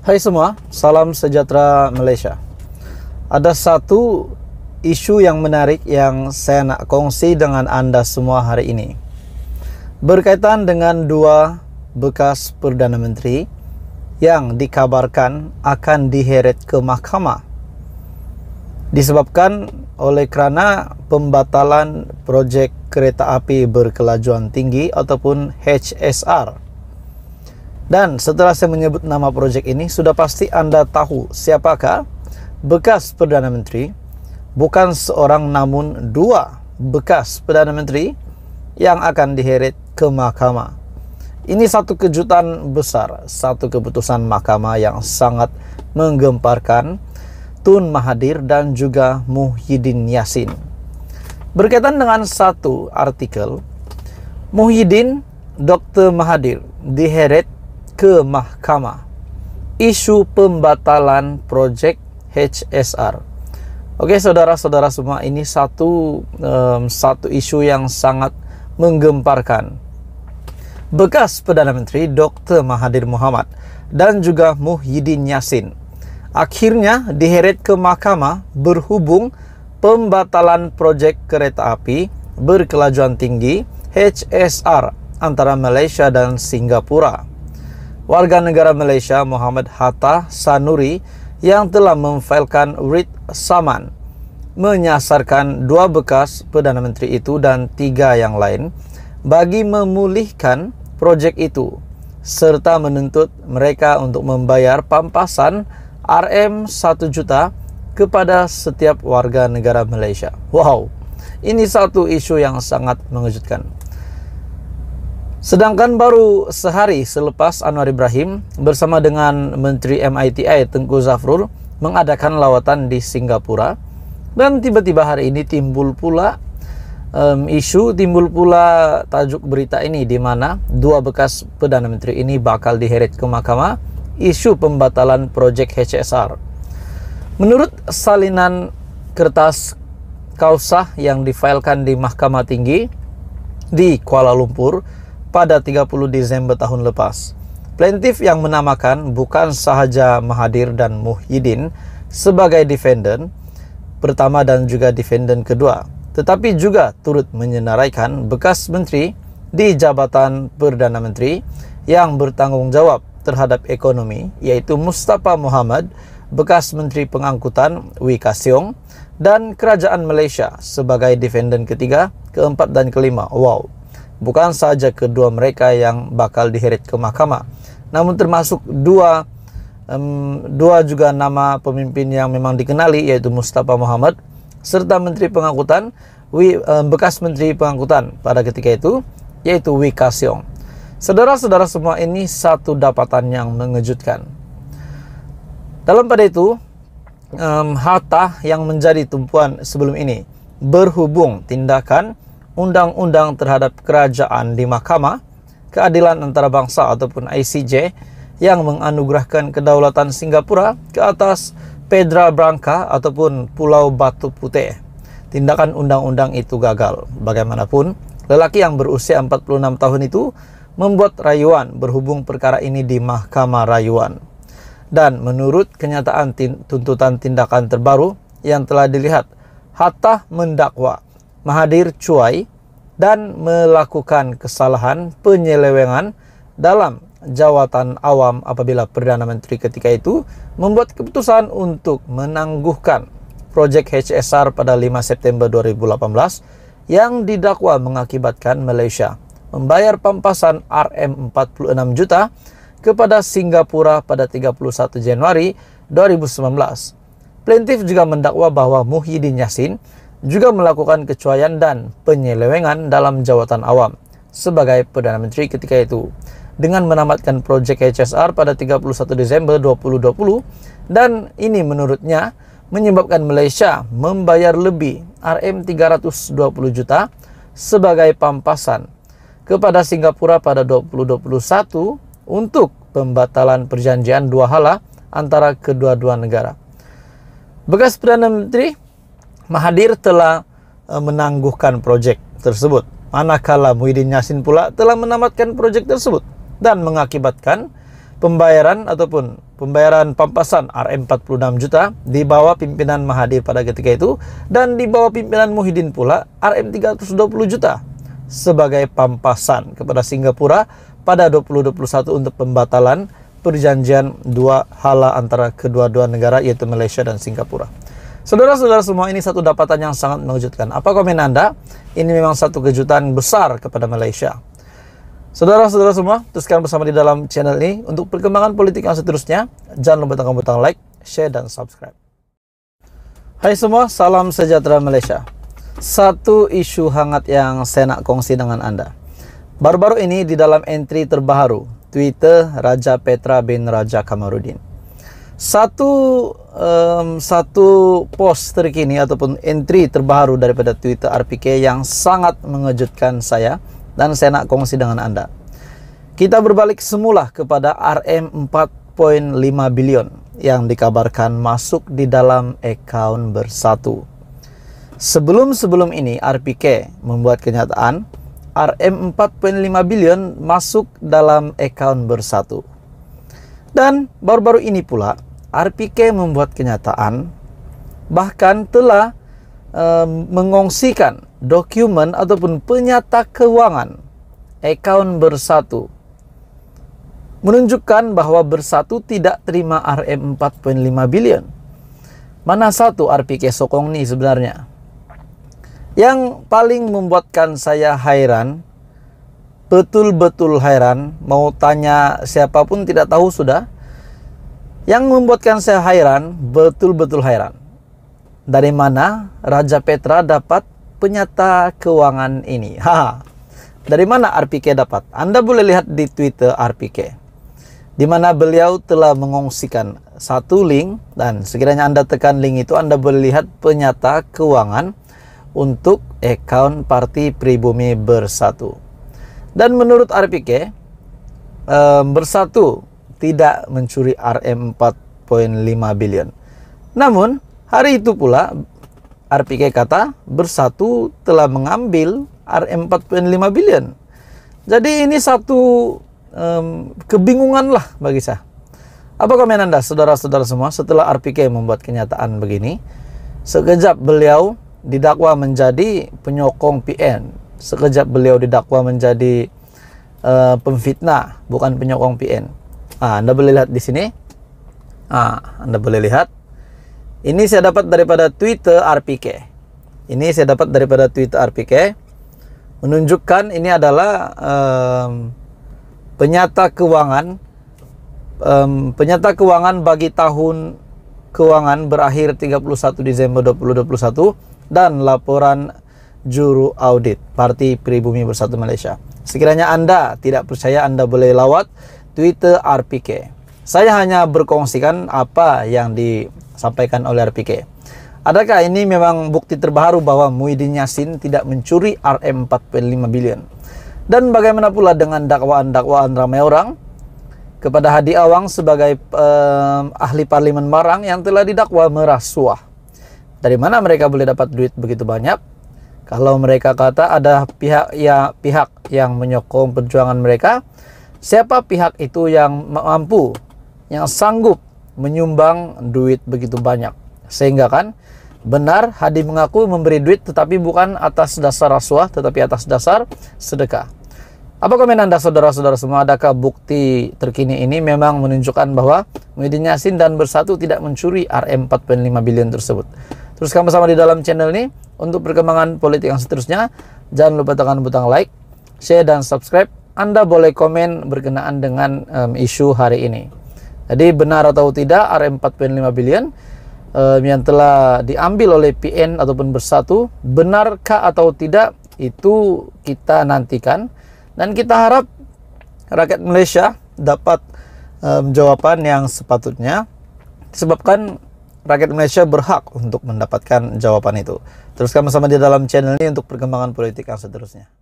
Hai semua, salam sejahtera Malaysia. Ada satu isu yang menarik yang saya nak kongsi dengan Anda semua hari ini. Berkaitan dengan dua bekas Perdana Menteri yang dikabarkan akan diheret ke mahkamah. Disebabkan oleh kerana pembatalan projek kereta api berkelajuan tinggi ataupun HSR dan setelah saya menyebut nama proyek ini, sudah pasti Anda tahu siapakah bekas Perdana Menteri, bukan seorang namun dua bekas Perdana Menteri yang akan diheret ke mahkamah. Ini satu kejutan besar, satu keputusan mahkamah yang sangat menggemparkan Tun Mahathir dan juga Muhyiddin Yassin. Berkaitan dengan satu artikel, Muhyiddin Dr. Mahathir diheret ke mahkamah isu pembatalan proyek HSR. Oke, saudara-saudara semua, ini satu um, satu isu yang sangat menggemparkan. Bekas Perdana Menteri Dr. Mahathir Muhammad dan juga Muhyiddin Yassin akhirnya diheret ke mahkamah berhubung pembatalan proyek kereta api berkelajuan tinggi HSR antara Malaysia dan Singapura warga negara Malaysia Muhammad Hatta Sanuri yang telah memfailkan writ saman menyasarkan dua bekas Perdana Menteri itu dan tiga yang lain bagi memulihkan projek itu serta menuntut mereka untuk membayar pampasan RM 1 juta kepada setiap warga negara Malaysia. Wow, ini satu isu yang sangat mengejutkan. Sedangkan baru sehari selepas Anwar Ibrahim bersama dengan Menteri MITI Tengku Zafrul mengadakan lawatan di Singapura dan tiba-tiba hari ini timbul pula um, isu timbul pula tajuk berita ini di mana dua bekas perdana menteri ini bakal diheret ke mahkamah isu pembatalan proyek HCSR. Menurut salinan kertas kausah yang difailkan di Mahkamah Tinggi di Kuala Lumpur, pada 30 Disember tahun lepas. Plaintif yang menamakan bukan sahaja Mahadir dan Muhyiddin sebagai defendant pertama dan juga defendant kedua tetapi juga turut menyenaraikan bekas menteri di Jabatan Perdana Menteri yang bertanggungjawab terhadap ekonomi iaitu Mustafa Muhammad, bekas Menteri Pengangkutan Wee Wika Siong dan Kerajaan Malaysia sebagai defendant ketiga, keempat dan kelima. Wow, bukan saja kedua mereka yang bakal diheret ke mahkamah, namun termasuk dua um, dua juga nama pemimpin yang memang dikenali yaitu Mustafa Muhammad serta Menteri Pengangkutan Wi, um, bekas Menteri Pengangkutan pada ketika itu yaitu Wika Siong. Saudara-saudara semua ini satu dapatan yang mengejutkan. Dalam pada itu, um, harta yang menjadi tumpuan sebelum ini berhubung tindakan undang-undang terhadap kerajaan di Mahkamah Keadilan Antara Bangsa ataupun ICJ yang menganugerahkan kedaulatan Singapura ke atas Pedra Branca ataupun Pulau Batu Putih. Tindakan undang-undang itu gagal. Bagaimanapun, lelaki yang berusia 46 tahun itu membuat rayuan berhubung perkara ini di Mahkamah Rayuan. Dan menurut kenyataan tuntutan tindakan terbaru yang telah dilihat, Hatta mendakwa mahadir cuai dan melakukan kesalahan penyelewengan dalam jawatan awam apabila Perdana Menteri ketika itu membuat keputusan untuk menangguhkan projek HSR pada 5 September 2018 yang didakwa mengakibatkan Malaysia membayar pampasan RM46 juta kepada Singapura pada 31 Januari 2019. plaintif juga mendakwa bahwa Muhyiddin Yassin juga melakukan kecuaian dan penyelewengan dalam jawatan awam sebagai Perdana Menteri ketika itu dengan menamatkan proyek HSR pada 31 Desember 2020 dan ini menurutnya menyebabkan Malaysia membayar lebih RM 320 juta sebagai pampasan kepada Singapura pada 2021 untuk pembatalan perjanjian dua hala antara kedua-dua negara. Bekas Perdana Menteri Mahadir telah eh, menangguhkan proyek tersebut. Manakala Muhyiddin Yassin pula telah menamatkan proyek tersebut dan mengakibatkan pembayaran ataupun pembayaran pampasan RM46 juta di bawah pimpinan Mahathir pada ketika itu dan di bawah pimpinan Muhyiddin pula RM320 juta sebagai pampasan kepada Singapura pada 2021 untuk pembatalan perjanjian dua hala antara kedua-dua negara yaitu Malaysia dan Singapura. Saudara-saudara semua, ini satu dapatan yang sangat mengejutkan. Apa komen Anda? Ini memang satu kejutan besar kepada Malaysia. Saudara-saudara semua, teruskan bersama di dalam channel ini. Untuk perkembangan politik yang seterusnya, jangan lupa tekan butang like, share, dan subscribe. Hai semua, salam sejahtera Malaysia. Satu isu hangat yang saya nak kongsi dengan Anda. Baru-baru ini di dalam entry terbaru, Twitter Raja Petra bin Raja Kamarudin satu um, satu post terkini ataupun entry terbaru daripada Twitter RPK yang sangat mengejutkan saya dan saya nak kongsi dengan Anda. Kita berbalik semula kepada RM 4.5 bilion yang dikabarkan masuk di dalam account bersatu. Sebelum-sebelum ini RPK membuat kenyataan RM 4.5 bilion masuk dalam account bersatu. Dan baru-baru ini pula RPK membuat kenyataan bahkan telah e, mengongsikan dokumen ataupun penyata keuangan account bersatu menunjukkan bahwa bersatu tidak terima RM 4.5 billion Mana satu RPK Sokong nih sebenarnya? Yang paling membuatkan saya hairan, betul-betul hairan, mau tanya siapapun tidak tahu sudah, yang membuatkan saya hairan, betul-betul hairan. Dari mana Raja Petra dapat penyata keuangan ini? Dari mana RPK dapat? Anda boleh lihat di Twitter RPK. Di mana beliau telah mengungsikan satu link dan sekiranya Anda tekan link itu Anda boleh lihat penyata keuangan untuk account Parti Pribumi Bersatu. Dan menurut RPK Bersatu tidak mencuri RM 4.5 billion. Namun, hari itu pula RPK kata bersatu telah mengambil RM 4.5 billion. Jadi ini satu um, kebingungan lah bagi saya. Apa komen Anda saudara-saudara semua setelah RPK membuat kenyataan begini? Sekejap beliau didakwa menjadi penyokong PN. Sekejap beliau didakwa menjadi uh, pemfitnah, bukan penyokong PN. Nah, Anda boleh lihat di sini. Nah, Anda boleh lihat. Ini saya dapat daripada Twitter RPK. Ini saya dapat daripada Twitter RPK. Menunjukkan ini adalah um, penyata keuangan. Um, penyata keuangan bagi tahun keuangan berakhir 31 Desember 2021 dan laporan juru audit Parti Pribumi Bersatu Malaysia. Sekiranya Anda tidak percaya Anda boleh lawat Twitter RPK. Saya hanya berkongsikan apa yang disampaikan oleh RPK. Adakah ini memang bukti terbaru bahwa Muhyiddin Yassin tidak mencuri RM 45 billion? Dan bagaimana pula dengan dakwaan-dakwaan ramai orang kepada Hadi Awang sebagai eh, ahli Parlimen Marang yang telah didakwa merasuah? Dari mana mereka boleh dapat duit begitu banyak? Kalau mereka kata ada pihak ya pihak yang menyokong perjuangan mereka, Siapa pihak itu yang mampu, yang sanggup menyumbang duit begitu banyak? Sehingga kan benar Hadi mengaku memberi duit tetapi bukan atas dasar rasuah tetapi atas dasar sedekah. Apa komen Anda saudara-saudara semua? Adakah bukti terkini ini memang menunjukkan bahwa Muhyiddin Yassin dan Bersatu tidak mencuri RM4.5 bilion tersebut? Teruskan bersama di dalam channel ini untuk perkembangan politik yang seterusnya. Jangan lupa tekan butang like, share, dan subscribe. Anda boleh komen berkenaan dengan um, isu hari ini. Jadi benar atau tidak RM4.5 billion um, yang telah diambil oleh PN ataupun Bersatu, benarkah atau tidak itu kita nantikan dan kita harap rakyat Malaysia dapat um, jawaban yang sepatutnya sebabkan rakyat Malaysia berhak untuk mendapatkan jawaban itu. Teruskan bersama di dalam channel ini untuk perkembangan politik yang seterusnya.